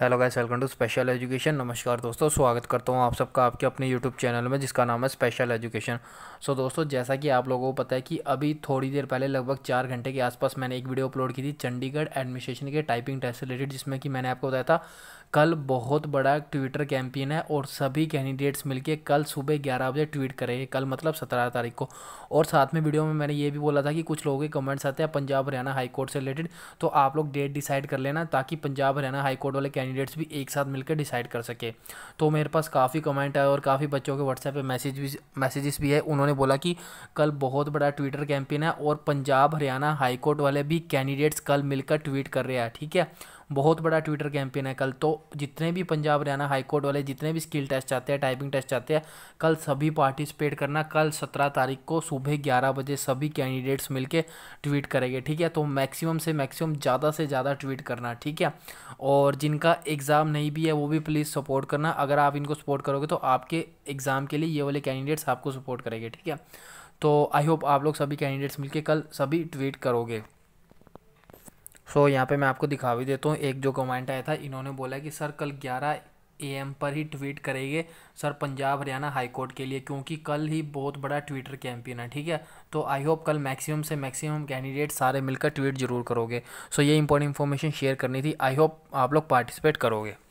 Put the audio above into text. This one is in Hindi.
hello guys welcome to special education नमस्कार दोस्तों स्वागत करता हूँ आप सबका आपके अपने यूट्यूब चैनल में जिसका नाम है स्पेशल एजुकेशन सो दोस्तों जैसा कि आप लोगों को पता है कि अभी थोड़ी देर पहले लगभग चार घंटे के आसपास मैंने एक वीडियो अपलोड की थी चंडीगढ़ एडमिनिस्ट्रेशन के टाइपिंग टेस्ट से रिलेटेड जिसमें कि मैंने आपको बताया था कल बहुत बड़ा ट्विटर कैंपेन है और सभी कैंडिडेट्स मिलके कल सुबह ग्यारह बजे ट्वीट करेंगे कल मतलब सत्रह तारीख को और साथ में वीडियो में मैंने ये भी बोला था कि कुछ लोगों के कमेंट्स आते हैं पंजाब हरियाणा हाईकोर्ट से रिलेटेड तो आप लोग डेट डिसाइड कर लेना ताकि पंजाब हरियाणा हाईकोर्ट वाले कैंडिडेट्स भी एक साथ मिलकर डिसाइड कर सके तो मेरे पास काफ़ी कमेंट आए और काफ़ी बच्चों के व्हाट्सएप पे मैसेज भी मैसेजेस भी है उन्होंने बोला कि कल बहुत बड़ा ट्विटर कैंपेन है और पंजाब हरियाणा हाईकोर्ट वाले भी कैंडिडेट्स कल मिलकर ट्वीट कर रहे हैं ठीक है बहुत बड़ा ट्विटर कैंपेन है कल तो जितने भी पंजाब हरियाणा हाईकोर्ट वाले जितने भी स्किल टेस्ट चाहते हैं टाइपिंग टेस्ट चाहते हैं कल सभी पार्टिसिपेट करना कल सत्रह तारीख को सुबह ग्यारह बजे सभी कैंडिडेट्स मिलके ट्वीट करेंगे ठीक है तो मैक्सिमम से मैक्सिमम ज़्यादा से ज़्यादा ट्वीट करना ठीक है और जिनका एग्ज़ाम नहीं भी है वो भी प्लीज़ सपोर्ट करना अगर आप इनको सपोर्ट करोगे तो आपके एग्ज़ाम के लिए ये वाले कैंडिडेट्स आपको सपोर्ट करेंगे ठीक है तो आई होप आप लोग सभी कैंडिडेट्स मिलके कल सभी ट्वीट करोगे सो so, यहाँ पे मैं आपको दिखा भी देता हूँ एक जो कमेंट आया था इन्होंने बोला कि सर कल ग्यारह ए एम पर ही ट्वीट करेंगे sir Punjab Haryana high court के लिए क्योंकि कल ही बहुत बड़ा ट्विटर कैंपेन है ठीक है तो आई होप कल मैक्सिमम से मैक्सिमम कैंडिडेट सारे मिलकर ट्वीट जरूर करोगे सो so, ये इंपॉर्टेंट इन्फॉर्मेशन शेयर करनी थी आई होप आप लोग पार्टिसिपेट करोगे